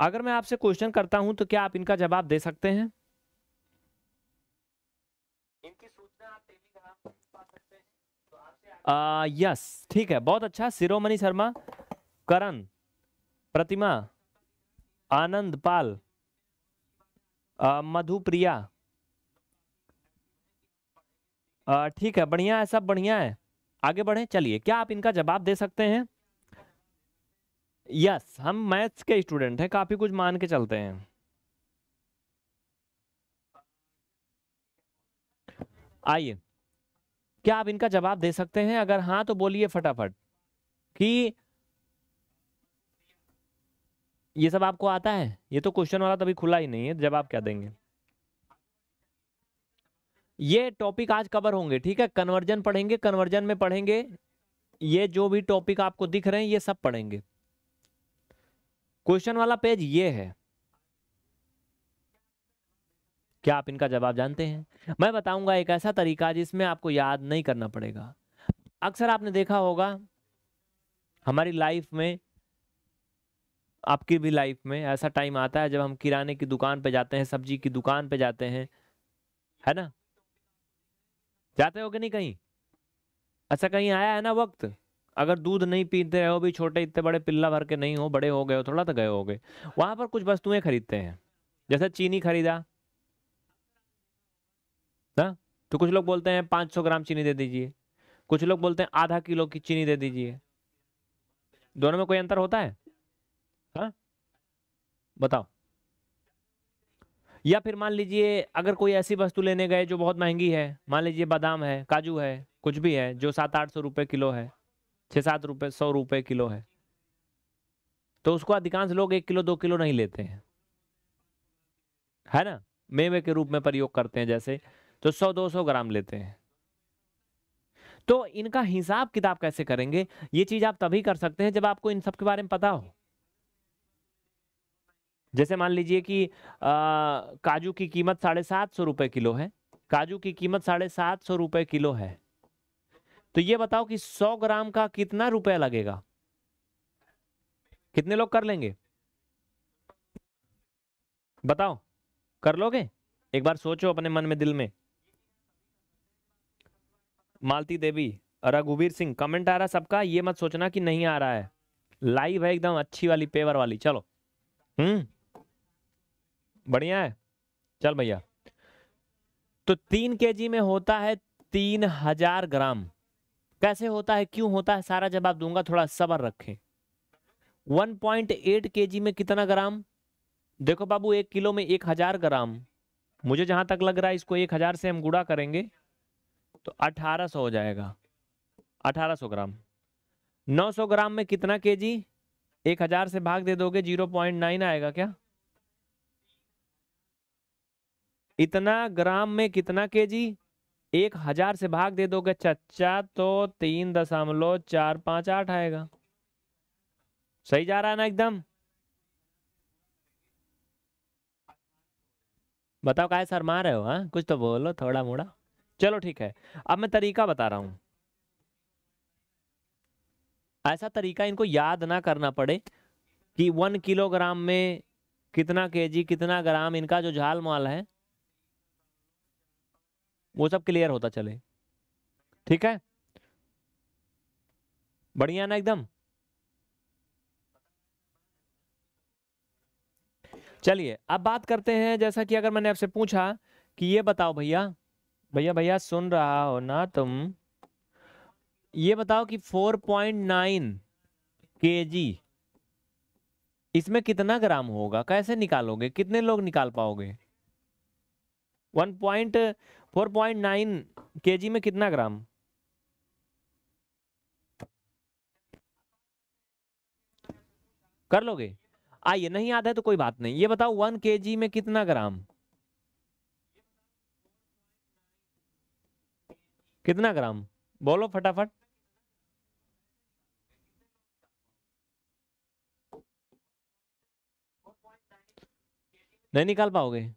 अगर मैं आपसे क्वेश्चन करता हूं तो क्या आप इनका जवाब दे सकते हैं तो यस ठीक है बहुत अच्छा सिरोमणि शर्मा करण प्रतिमा आनंद पाल मधुप्रिया ठीक है बढ़िया है सब बढ़िया है आगे बढ़े चलिए क्या आप इनका जवाब दे सकते हैं यस हम मैथ्स के स्टूडेंट हैं काफ़ी कुछ मान के चलते हैं आइए क्या आप इनका जवाब दे सकते हैं अगर हाँ तो बोलिए फटाफट कि ये सब आपको आता है ये तो क्वेश्चन वाला तभी खुला ही नहीं है जवाब क्या देंगे ये टॉपिक आज कवर होंगे ठीक है कन्वर्जन पढ़ेंगे कन्वर्जन में पढ़ेंगे ये जो भी टॉपिक आपको दिख रहे हैं ये सब पढ़ेंगे क्वेश्चन वाला पेज ये है क्या आप इनका जवाब जानते हैं मैं बताऊंगा एक ऐसा तरीका जिसमें आपको याद नहीं करना पड़ेगा अक्सर आपने देखा होगा हमारी लाइफ में आपकी भी लाइफ में ऐसा टाइम आता है जब हम किराने की दुकान पे जाते हैं सब्जी की दुकान पे जाते हैं है ना जाते हो कि नहीं कहीं अच्छा कहीं आया है ना वक्त अगर दूध नहीं पीते हो भी छोटे इतने बड़े पिल्ला भर के नहीं हो बड़े हो गए हो थोड़ा तो गए हो गए वहाँ पर कुछ वस्तुएं खरीदते हैं जैसे चीनी खरीदा ना हाँ? तो कुछ लोग बोलते हैं पाँच सौ ग्राम चीनी दे दीजिए कुछ लोग बोलते हैं आधा किलो की चीनी दे दीजिए दोनों में कोई अंतर होता है हाँ बताओ या फिर मान लीजिए अगर कोई ऐसी वस्तु लेने गए जो बहुत महंगी है मान लीजिए बादाम है काजू है कुछ भी है जो सात आठ सौ रुपये किलो है छः सात रुपये सौ रुपये किलो है तो उसको अधिकांश लोग एक किलो दो किलो नहीं लेते हैं है ना मेवे के रूप में प्रयोग करते हैं जैसे तो सौ दो सौ ग्राम लेते हैं तो इनका हिसाब किताब कैसे करेंगे ये चीज आप तभी कर सकते हैं जब आपको इन सब के बारे में पता हो जैसे मान लीजिए कि काजू की कीमत साढ़े सात सौ रुपये किलो है काजू की कीमत साढ़े सात सौ रुपये किलो है तो ये बताओ कि 100 ग्राम का कितना रुपया लगेगा कितने लोग कर लेंगे बताओ कर लोगे एक बार सोचो अपने मन में दिल में मालती देवी रघुवीर सिंह कमेंट आ रहा सबका ये मत सोचना कि नहीं आ रहा है लाइव है एकदम अच्छी वाली पेवर वाली चलो हम्म बढ़िया है चल भैया तो तीन केजी में होता है तीन हजार ग्राम कैसे होता है क्यों होता है सारा जवाब दूंगा थोड़ा सबर रखें 1.8 केजी में कितना ग्राम देखो बाबू एक किलो में एक हजार ग्राम मुझे जहां तक लग रहा है इसको एक हजार से हम गुड़ा करेंगे तो 1800 हो जाएगा 1800 ग्राम 900 ग्राम में कितना केजी एक हजार से भाग दे दोगे 0.9 आएगा क्या इतना ग्राम में कितना केजी एक हजार से भाग दे दोगे चचा तो तीन दशमलव चार पांच आठ आएगा सही जा रहा है ना एकदम बताओ काय सर मार रहे हो हा? कुछ तो बोलो थोड़ा मोड़ा चलो ठीक है अब मैं तरीका बता रहा हूं ऐसा तरीका इनको याद ना करना पड़े कि वन किलोग्राम में कितना केजी कितना ग्राम इनका जो झाल माल है वो सब क्लियर होता चले ठीक है बढ़िया ना एकदम चलिए अब बात करते हैं जैसा कि अगर मैंने आपसे पूछा कि ये बताओ भैया भैया भैया सुन रहा हो ना तुम ये बताओ कि 4.9 पॉइंट इसमें कितना ग्राम होगा कैसे निकालोगे कितने लोग निकाल पाओगे पॉइंट फोर पॉइंट नाइन के जी में कितना ग्राम कर लोगे आइए नहीं याद है तो कोई बात नहीं ये बताओ वन के जी में कितना ग्राम कितना ग्राम बोलो फटाफट नहीं निकाल पाओगे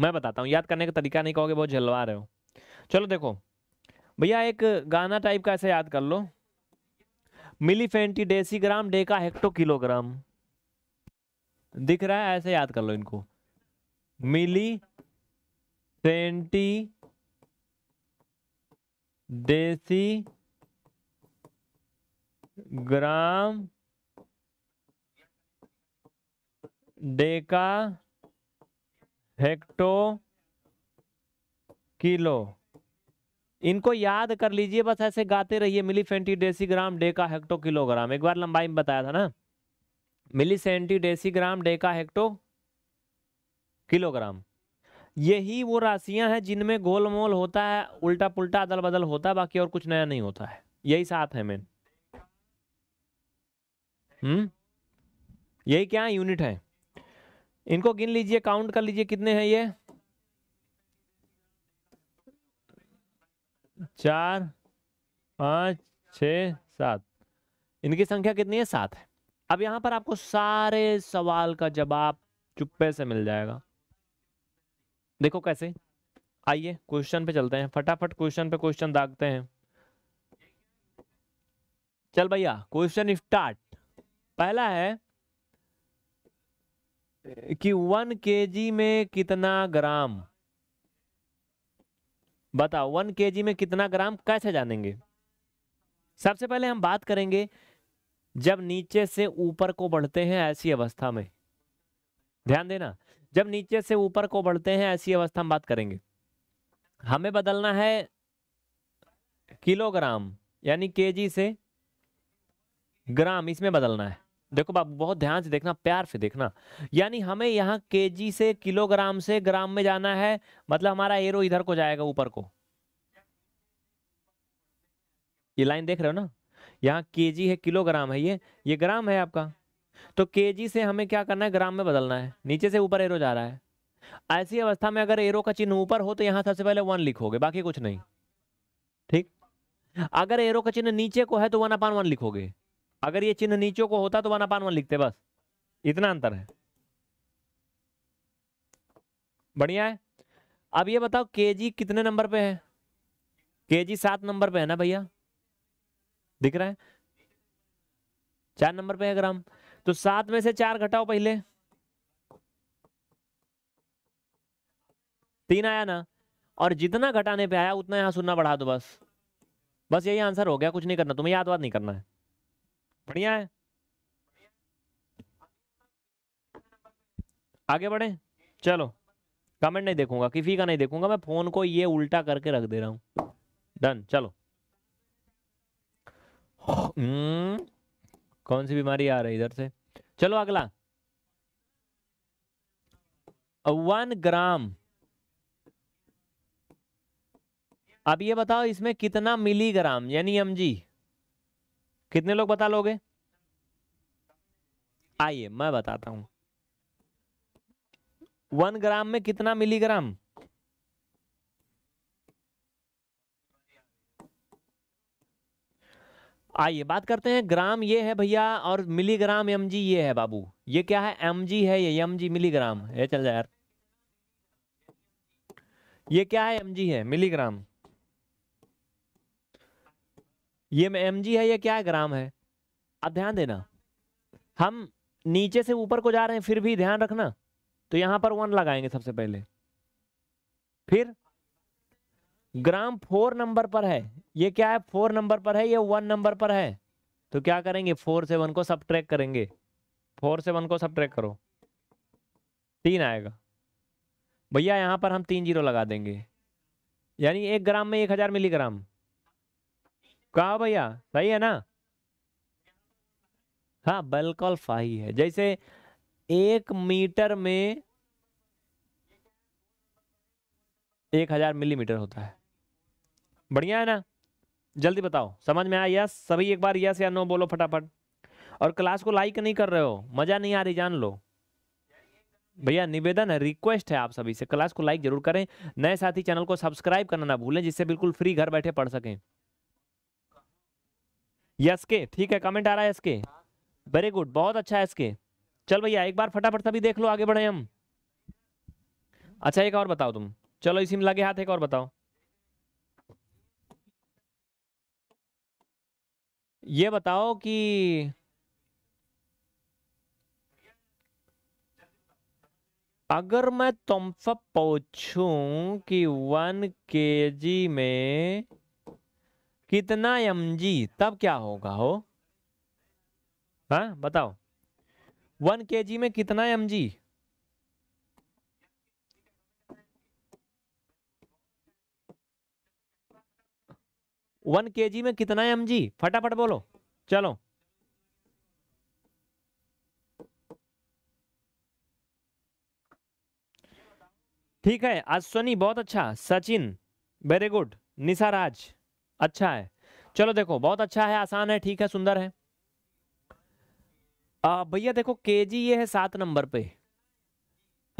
मैं बताता हूँ याद करने का तरीका नहीं कहोगे बहुत झलवा रहे हो चलो देखो भैया एक गाना टाइप का ऐसे याद कर लो milli deci gram deca hecto kilogram दिख रहा है ऐसे याद कर लो इनको milli centi deci gram deca hecto kilo इनको याद कर लीजिए बस ऐसे गाते रहिए milli centi decigram deca hecto kilogram एक बार लंबाई में बताया था ना milli centi decigram deca hecto kilogram यही वो राशियां हैं जिनमें गोलमोल होता है उल्टा पुल्टा अदल बदल होता है बाकी और कुछ नया नहीं होता है यही साथ है मेन हम्म यही क्या यूनिट है इनको गिन लीजिए काउंट कर लीजिए कितने हैं ये चार पांच छ सात इनकी संख्या कितनी है सात है अब यहां पर आपको सारे सवाल का जवाब चुप्पे से मिल जाएगा देखो कैसे आइए क्वेश्चन पे चलते हैं फटाफट क्वेश्चन पे क्वेश्चन दागते हैं चल भैया क्वेश्चन स्टार्ट पहला है कि वन के में कितना ग्राम बताओ वन के में कितना ग्राम कैसे जानेंगे सबसे पहले हम बात करेंगे जब नीचे से ऊपर को बढ़ते हैं ऐसी अवस्था में ध्यान देना जब नीचे से ऊपर को बढ़ते हैं ऐसी अवस्था में बात करेंगे हमें बदलना है किलोग्राम यानी केजी से ग्राम इसमें बदलना है देखो बाबू बहुत ध्यान से देखना प्यार से देखना यानी हमें यहाँ केजी से किलोग्राम से ग्राम में जाना है मतलब हमारा एरो इधर को जाएगा ऊपर को ये लाइन देख रहे हो ना यहाँ केजी है किलोग्राम है ये ये ग्राम है आपका तो केजी से हमें क्या करना है ग्राम में बदलना है नीचे से ऊपर एरो जा रहा है ऐसी अवस्था में अगर एरो का चिन्ह ऊपर हो तो यहाँ सबसे पहले वन लिखोगे बाकी कुछ नहीं ठीक अगर एरो का चिन्ह नीचे को है तो वन अपान वन लिखोगे अगर ये चिन्ह नीचे को होता तो वन अपान वन लिखते बस इतना अंतर है बढ़िया है अब ये बताओ केजी कितने नंबर पे है केजी सात नंबर पे है ना भैया दिख रहा है चार नंबर पे है ग्राम तो सात में से चार घटाओ पहले तीन आया ना और जितना घटाने पे आया उतना यहां सुनना बढ़ा दो बस बस यही आंसर हो गया कुछ नहीं करना तुम्हें यादवाद नहीं करना है बढ़िया है आगे बढ़े चलो कमेंट नहीं देखूंगा किसी का नहीं देखूंगा मैं फोन को ये उल्टा करके रख दे रहा हूं डन चलो हम्म, कौन सी बीमारी आ रही इधर से चलो अगला वन ग्राम अब ये बताओ इसमें कितना मिलीग्राम यानी एम जी कितने लोग बता लोगे आइए मैं बताता हूं वन ग्राम में कितना मिलीग्राम आइए बात करते हैं ग्राम ये है भैया और मिलीग्राम एमजी ये है बाबू ये क्या है एमजी है ये एमजी मिलीग्राम ये चल जाए यार ये क्या है एमजी है मिलीग्राम ये एम है ये क्या है ग्राम है अब ध्यान देना हम नीचे से ऊपर को जा रहे हैं फिर भी ध्यान रखना तो यहाँ पर वन लगाएंगे सबसे पहले फिर ग्राम फोर नंबर पर है ये क्या है फोर नंबर पर है ये वन नंबर पर है तो क्या करेंगे फोर से वन को सब ट्रैक करेंगे फोर से वन को सब ट्रैक करो तीन आएगा भैया यहाँ पर हम तीन जीरो लगा देंगे यानी एक ग्राम में एक हज़ार मिलीग्राम कहा भैया सही है ना हाँ बिल्कुल सही है जैसे एक मीटर में एक हजार मिलीमीटर होता है बढ़िया है ना जल्दी बताओ समझ में आया यस सभी एक बार यस या नो बोलो फटाफट और क्लास को लाइक नहीं कर रहे हो मजा नहीं आ रही जान लो भैया निवेदन है रिक्वेस्ट है आप सभी से क्लास को लाइक जरूर करें नए साथी चैनल को सब्सक्राइब करना ना भूलें जिससे बिल्कुल फ्री घर बैठे पढ़ सकें यस के ठीक है कमेंट आ रहा है इसके वेरी गुड बहुत अच्छा है इसके चल भैया एक बार फटाफट सभी देख लो आगे बढ़े हम अच्छा एक और बताओ तुम चलो इसी में लगे हाथ एक और बताओ ये बताओ कि अगर मैं तुमसे पूछूं कि वन केजी में कितना एम जी तब क्या होगा हो हा? बताओ वन के जी में कितना एम जी वन के जी में कितना एम जी फटाफट बोलो चलो ठीक है अश्वनी बहुत अच्छा सचिन वेरी गुड निशा राज अच्छा है चलो देखो बहुत अच्छा है आसान है ठीक है सुंदर है भैया देखो के जी ये है सात नंबर पे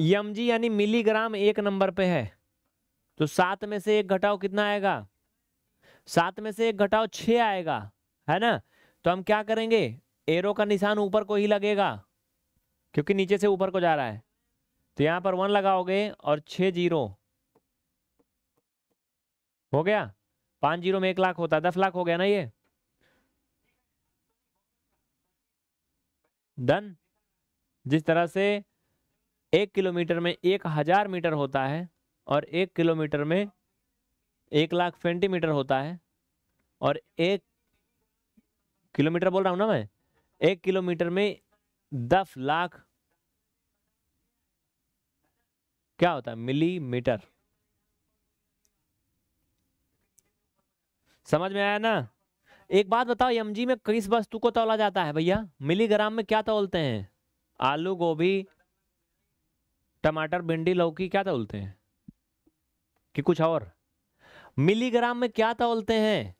यम जी यानी मिलीग्राम एक नंबर पे है तो सात में से एक घटाओ कितना आएगा सात में से एक घटाओ छ आएगा है ना तो हम क्या करेंगे एरो का निशान ऊपर को ही लगेगा क्योंकि नीचे से ऊपर को जा रहा है तो यहां पर वन लगाओगे और छ जीरो हो गया पांच जीरो में एक लाख होता है दस लाख हो गया ना ये डन जिस तरह से एक किलोमीटर में एक हजार मीटर होता है और एक किलोमीटर में एक लाख सेंटीमीटर होता है और एक किलोमीटर बोल रहा हूं ना मैं एक किलोमीटर में दस लाख क्या होता है मिलीमीटर समझ में आया ना एक बात बताओ एम में किस वस्तु को तोला जाता है भैया मिलीग्राम में क्या तोलते हैं आलू गोभी टमाटर भिंडी लौकी क्या तोलते हैं कि कुछ और मिलीग्राम में क्या तोलते हैं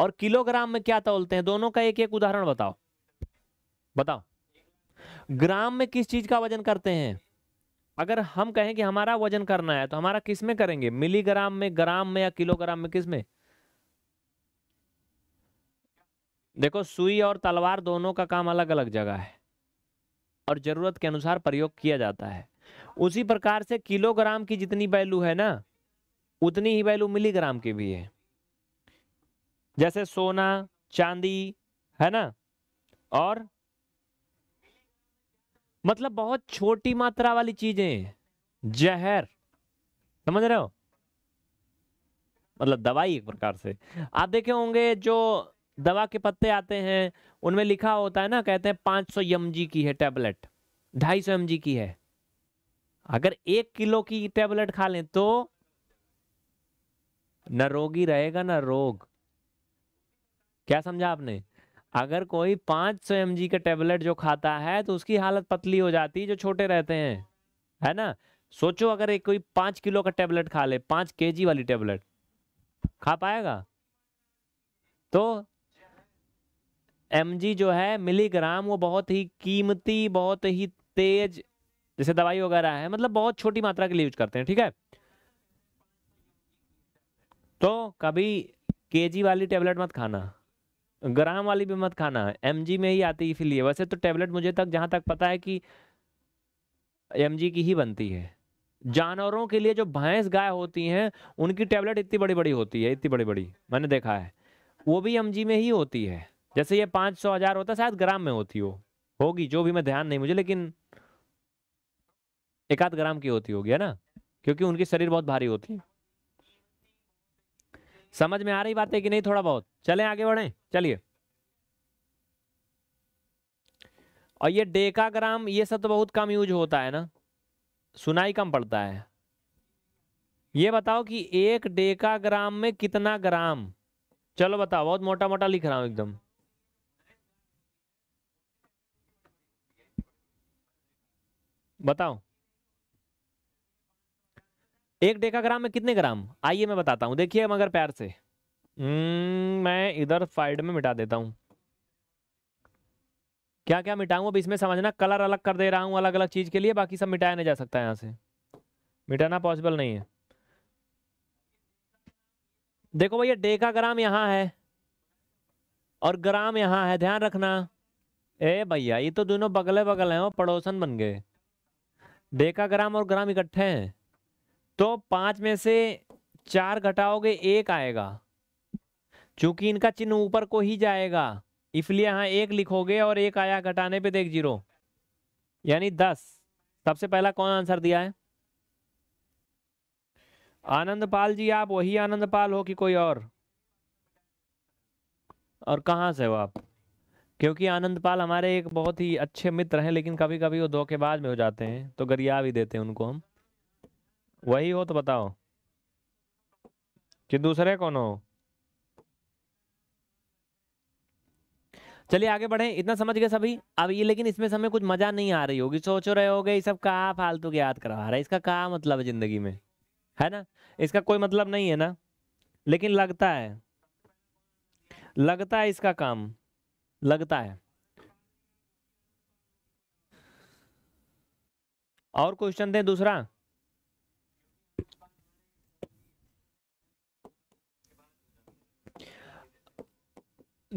और किलोग्राम में क्या तोलते हैं दोनों का एक एक उदाहरण बताओ बताओ ग्राम में किस चीज का वजन करते हैं अगर हम कहें कि हमारा वजन करना है तो हमारा किस में करेंगे मिलीग्राम में ग्राम में या किलोग्राम में किस में देखो सुई और तलवार दोनों का काम अलग अलग जगह है और ज़रूरत के अनुसार प्रयोग किया जाता है उसी प्रकार से किलोग्राम की जितनी वैल्यू है ना उतनी ही वैल्यू मिलीग्राम की भी है जैसे सोना चांदी है ना और मतलब बहुत छोटी मात्रा वाली चीजें जहर समझ रहे हो मतलब दवाई एक प्रकार से आप देखे होंगे जो दवा के पत्ते आते हैं उनमें लिखा होता है ना कहते हैं पांच सौ की है टेबलेट ढाई सौ की है अगर एक किलो की टेबलेट खा लें तो न रोगी रहेगा ना रोग क्या समझा आपने अगर कोई पांच सौ एम का टेबलेट जो खाता है तो उसकी हालत पतली हो जाती है जो छोटे रहते हैं है ना सोचो अगर एक कोई पांच किलो का टेबलेट खा ले पांच के वाली टेबलेट खा पाएगा तो एम जो है मिलीग्राम वो बहुत ही कीमती बहुत ही तेज जैसे दवाई वगैरह है मतलब बहुत छोटी मात्रा के लिए यूज करते हैं ठीक है तो कभी केजी वाली टेबलेट मत खाना ग्राम वाली भी मत खाना एम में ही आती है इसीलिए वैसे तो टेबलेट मुझे तक जहां तक पता है कि एम की ही बनती है जानवरों के लिए जो भैंस गाय होती हैं उनकी टेबलेट इतनी बड़ी बड़ी होती है इतनी बड़ी बड़ी मैंने देखा है वो भी एम में ही होती है जैसे ये पाँच सौ हजार होता शायद ग्राम में होती हो होगी जो भी मैं ध्यान नहीं मुझे लेकिन एक आध ग्राम की होती होगी है ना क्योंकि उनकी शरीर बहुत भारी होती है समझ में आ रही बात है कि नहीं थोड़ा बहुत चलें आगे बढ़े चलिए और ये डेकाग्राम ये सब तो बहुत कम यूज होता है ना सुनाई कम पड़ता है ये बताओ कि एक डेकाग्राम में कितना ग्राम चलो बताओ बहुत मोटा मोटा लिख रहा हूं एकदम बताओ एक डेकाग्राम में कितने ग्राम आइए मैं बताता हूँ देखिए मगर प्यार से हम्म, मैं इधर साइड में मिटा देता हूं क्या क्या मिटाऊं अब इसमें समझना कलर अलग कर दे रहा हूं अलग अलग चीज़ के लिए बाकी सब मिटाया नहीं जा सकता है यहाँ से मिटाना पॉसिबल नहीं है देखो भैया डेकाग्राम यहाँ है और ग्राम यहाँ है ध्यान रखना ए भैया ये तो दोनों बगले बगल हैं वो पड़ोसन बन गए डेकाग्राम और ग्राम इकट्ठे हैं तो पांच में से चार घटाओगे एक आएगा चूंकि इनका चिन्ह ऊपर को ही जाएगा इसलिए यहां एक लिखोगे और एक आया घटाने पे देख जीरो यानी दस सबसे पहला कौन आंसर दिया है आनंद पाल जी आप वही पाल हो कि कोई और और कहां से हो आप क्योंकि आनंदपाल हमारे एक बहुत ही अच्छे मित्र हैं लेकिन कभी कभी वो धोखेबाज में हो जाते हैं तो गरिया भी देते हैं उनको हम वही हो तो बताओ कि दूसरे कौन हो चलिए आगे बढ़े इतना समझ गए सभी अब ये लेकिन इसमें समय कुछ मजा नहीं आ रही होगी सोचो रहे हो गए सब कहा फालतू के याद करवा रहा है इसका कहा मतलब है जिंदगी में है ना इसका कोई मतलब नहीं है ना लेकिन लगता है लगता है इसका काम लगता है और क्वेश्चन दें दूसरा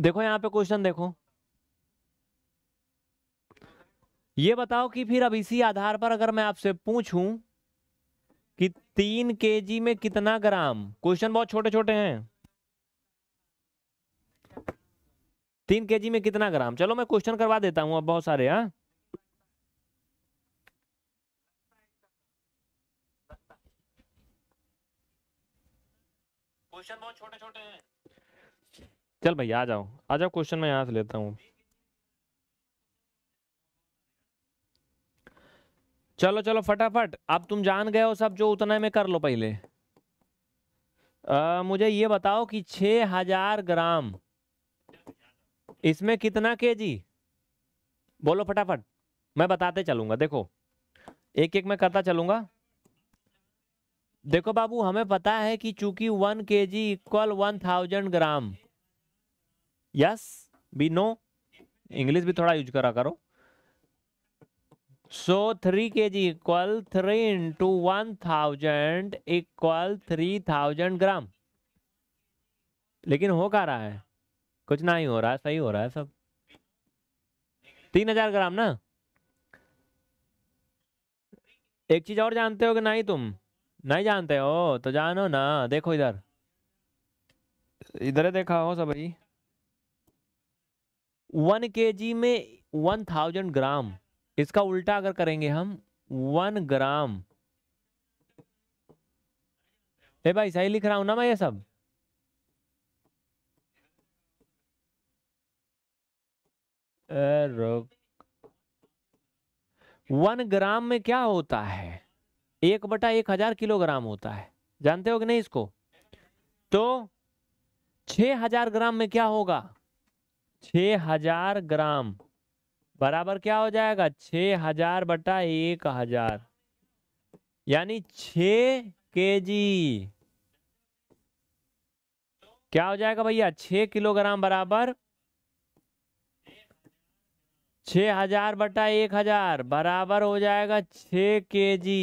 देखो यहां पे क्वेश्चन देखो ये बताओ कि फिर अब इसी आधार पर अगर मैं आपसे पूछूं कि तीन केजी में कितना ग्राम क्वेश्चन बहुत छोटे छोटे हैं तीन के में कितना ग्राम चलो मैं क्वेश्चन करवा देता हूँ अब बहुत सारे हाँ बहुत छोटे छोटे हैं चल भैया आ जाओ आ जाओ क्वेश्चन मैं यहां से लेता हूं चलो चलो फटाफट अब तुम जान गए हो सब जो उतना में कर लो पहले आ, मुझे ये बताओ कि 6000 ग्राम इसमें कितना के जी बोलो फटाफट मैं बताते चलूंगा देखो एक एक मैं करता चलूंगा देखो बाबू हमें पता है कि चूंकि one K G equal one thousand gram yes B no English भी थोड़ा यूज करा करो so three K G equal three into one thousand equal three thousand gram लेकिन हो कहा रहा है कुछ ना ही हो रहा है सही हो रहा है सब तीन हजार ग्राम ना एक चीज और जानते हो कि नहीं तुम नहीं जानते हो तो जानो ना देखो इधर इधर देखा हो सब भाई वन के जी में वन थाउजेंड ग्राम इसका उल्टा अगर करेंगे हम वन ग्राम ए भाई सही लिख रहा हूं ना मैं ये सब रुक वन ग्राम में क्या होता है एक बटा एक हजार किलोग्राम होता है जानते हो कि नहीं इसको तो छ हजार ग्राम में क्या होगा छ हजार ग्राम बराबर क्या हो जाएगा छ हजार बटा एक हजार यानी छ के जी क्या हो जाएगा भैया छ किलोग्राम बराबर छ हजार बटा एक हजार बराबर हो जाएगा छ के जी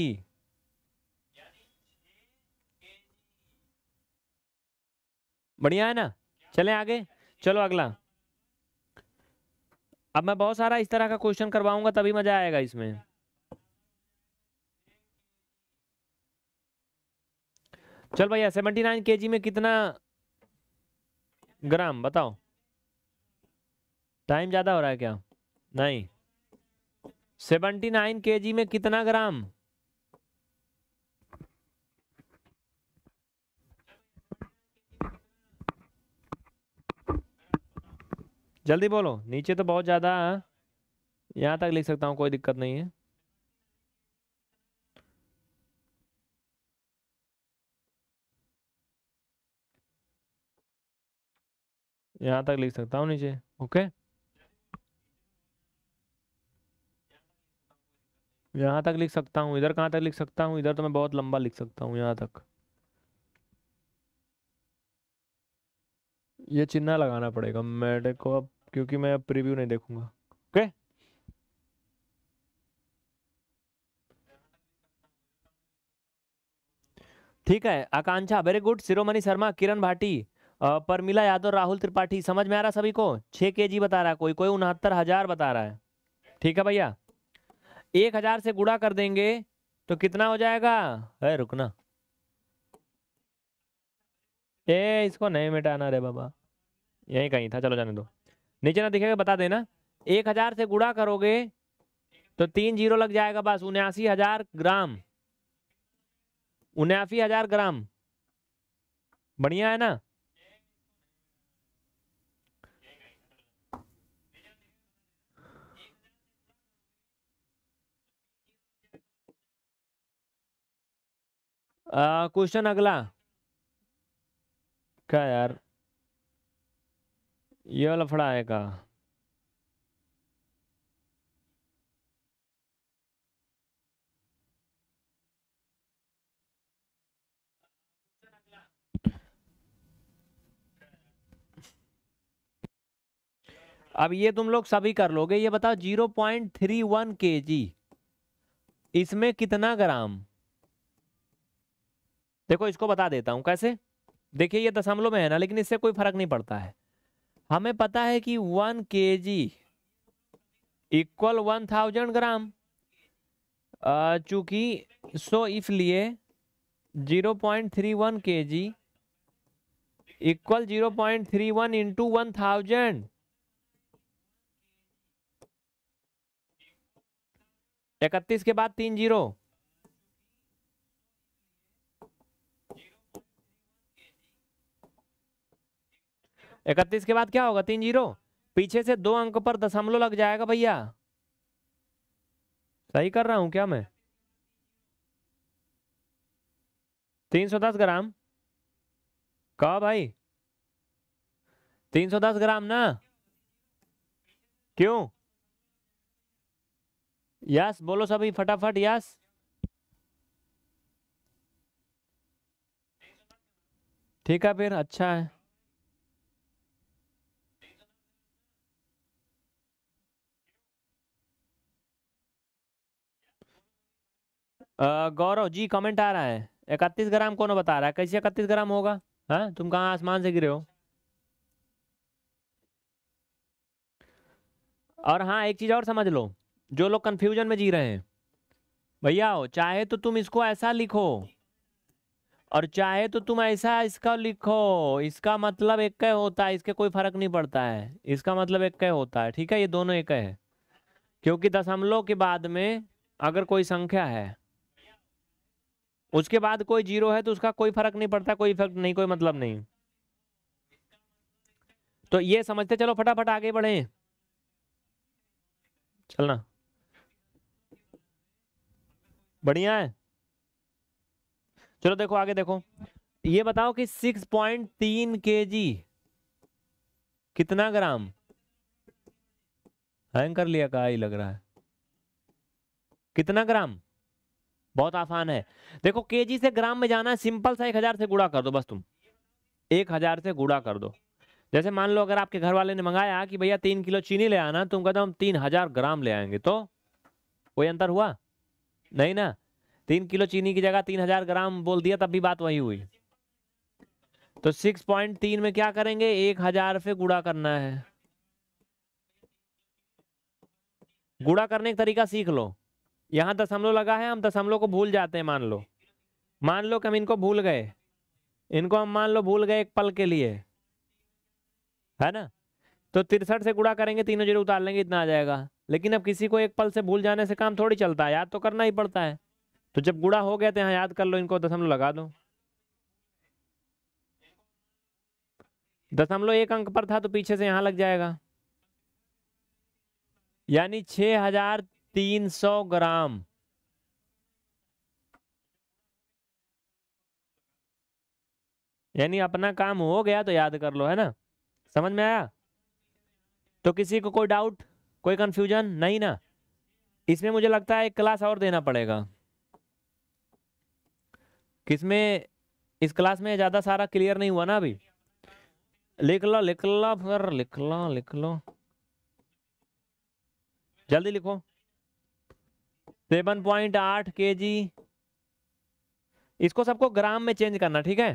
बढ़िया है ना चलें आगे चलो अगला अब मैं बहुत सारा इस तरह का क्वेश्चन करवाऊंगा तभी मजा आएगा इसमें चल भैया सेवेंटी नाइन के जी में कितना ग्राम बताओ टाइम ज़्यादा हो रहा है क्या नहीं सेवेंटी नाइन के जी में कितना ग्राम जल्दी बोलो नीचे तो बहुत ज़्यादा यहां तक लिख सकता हूँ कोई दिक्कत नहीं है यहां तक लिख सकता हूँ नीचे ओके okay? यहाँ तक लिख सकता हूँ इधर कहाँ तक लिख सकता हूँ इधर तो मैं बहुत लंबा लिख सकता हूँ यहाँ तक ये चिन्ह लगाना पड़ेगा मेरे को अब क्योंकि मैं अब प्रीव्यू नहीं देखूंगा ओके ठीक है आकांक्षा वेरी गुड शिरोमणि शर्मा किरण भाटी परमिला यादव राहुल त्रिपाठी समझ में आ रहा सभी को छह के जी बता रहा है कोई कोई उनहत्तर हजार बता रहा है ठीक है भैया एक हजार से गुड़ा कर देंगे तो कितना हो जाएगा अरे रुकना ए इसको नहीं मिटाना रे बाबा यही कहीं था चलो जाने दो नीचे ना दिखेगा बता देना एक हजार से गुड़ा करोगे तो तीन जीरो लग जाएगा बस उन्यासी हजार ग्राम उन्यासी हजार ग्राम बढ़िया है ना क्वेश्चन अगला क्या यार ये वाला फड़ा आएगा अब ये तुम लोग सभी कर लोगे ये बताओ zero point three one K जी इसमें कितना ग्राम देखो इसको बता देता हूँ कैसे देखिए ये दशमलव में है ना लेकिन इससे कोई फर्क नहीं पड़ता है हमें पता है कि one K G equal one thousand gram चूंकि सो इसलिए zero point three one K G equal zero point three one into one thousand इकतीस के बाद तीन जीरो इकतीस के बाद क्या होगा तीन जीरो पीछे से दो अंक पर दशमलव लग जाएगा भैया सही कर रहा हूं क्या मैं तीन सौ दस ग्राम कहा भाई तीन सौ दस ग्राम ना क्यों यस बोलो सभी फटाफट यस ठीक है फिर अच्छा है गौरव जी कमेंट आ रहा है इकतीस ग्राम कौन बता रहा है कैसे इकतीस ग्राम होगा हाँ तुम कहाँ आसमान से गिरे हो और हाँ एक चीज़ और समझ लो जो लोग कन्फ्यूजन में जी रहे हैं भैया हो चाहे तो तुम इसको ऐसा लिखो और चाहे तो तुम ऐसा इसका लिखो इसका मतलब एक कह होता है इसके कोई फर्क नहीं पड़ता है इसका मतलब एक कै होता है ठीक है ये दोनों एक है क्योंकि दशमलव के बाद में अगर कोई संख्या है उसके बाद कोई जीरो है तो उसका कोई फर्क नहीं पड़ता कोई इफेक्ट नहीं कोई मतलब नहीं तो ये समझते चलो फटाफट आगे बढ़े चलना बढ़िया है चलो देखो आगे देखो ये बताओ कि सिक्स पॉइंट तीन के जी कितना ग्राम हैंग कर लिया का ही लग रहा है कितना ग्राम बहुत आसान है देखो के से ग्राम में जाना है सिंपल सा एक हजार से गुड़ा कर दो बस तुम एक हजार से गुड़ा कर दो जैसे मान लो अगर आपके घर वाले ने मंगाया कि भैया तीन किलो चीनी ले आना तुम कहते हम तीन हजार ग्राम ले आएंगे तो कोई अंतर हुआ नहीं ना तीन किलो चीनी की जगह तीन हजार ग्राम बोल दिया तब भी बात वही हुई तो सिक्स पॉइंट तीन में क्या करेंगे एक हजार से गुड़ा करना है गुड़ा करने का तरीका सीख लो यहाँ दशमलव लगा है हम दशमलव को भूल जाते हैं मान लो मान लो कि हम इनको भूल गए इनको हम मान लो भूल गए एक पल के लिए है ना तो तिरसठ से गुड़ा करेंगे तीनों जीरो उतार लेंगे इतना आ जाएगा लेकिन अब किसी को एक पल से भूल जाने से काम थोड़ी चलता है याद तो करना ही पड़ता है तो जब गुड़ा हो गया तो यहाँ याद कर लो इनको दशमलव लगा दो दशमलव एक अंक पर था तो पीछे से यहाँ लग जाएगा यानी छः हजार तीन सौ ग्राम यानी अपना काम हो गया तो याद कर लो है ना समझ में आया तो किसी को कोई डाउट कोई कंफ्यूजन नहीं ना इसमें मुझे लगता है एक क्लास और देना पड़ेगा किसमें इस क्लास में ज़्यादा सारा क्लियर नहीं हुआ ना अभी लिख लो लिख लो फिर लिख लो लिख लो जल्दी लिखो सेवन पॉइंट आठ के जी इसको सबको ग्राम में चेंज करना ठीक है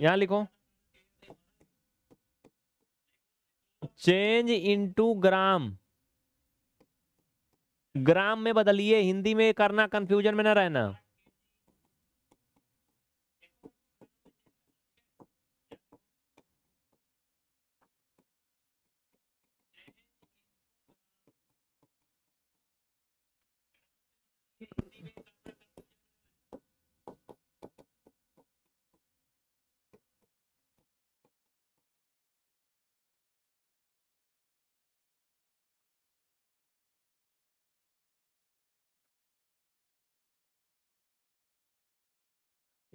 यहां लिखो चेंज इनटू ग्राम ग्राम में बदलिए हिंदी में करना कंफ्यूजन में ना रहना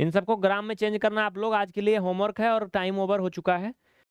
इन सबको ग्राम में चेंज करना आप लोग आज के लिए होमवर्क है और टाइम ओवर हो चुका है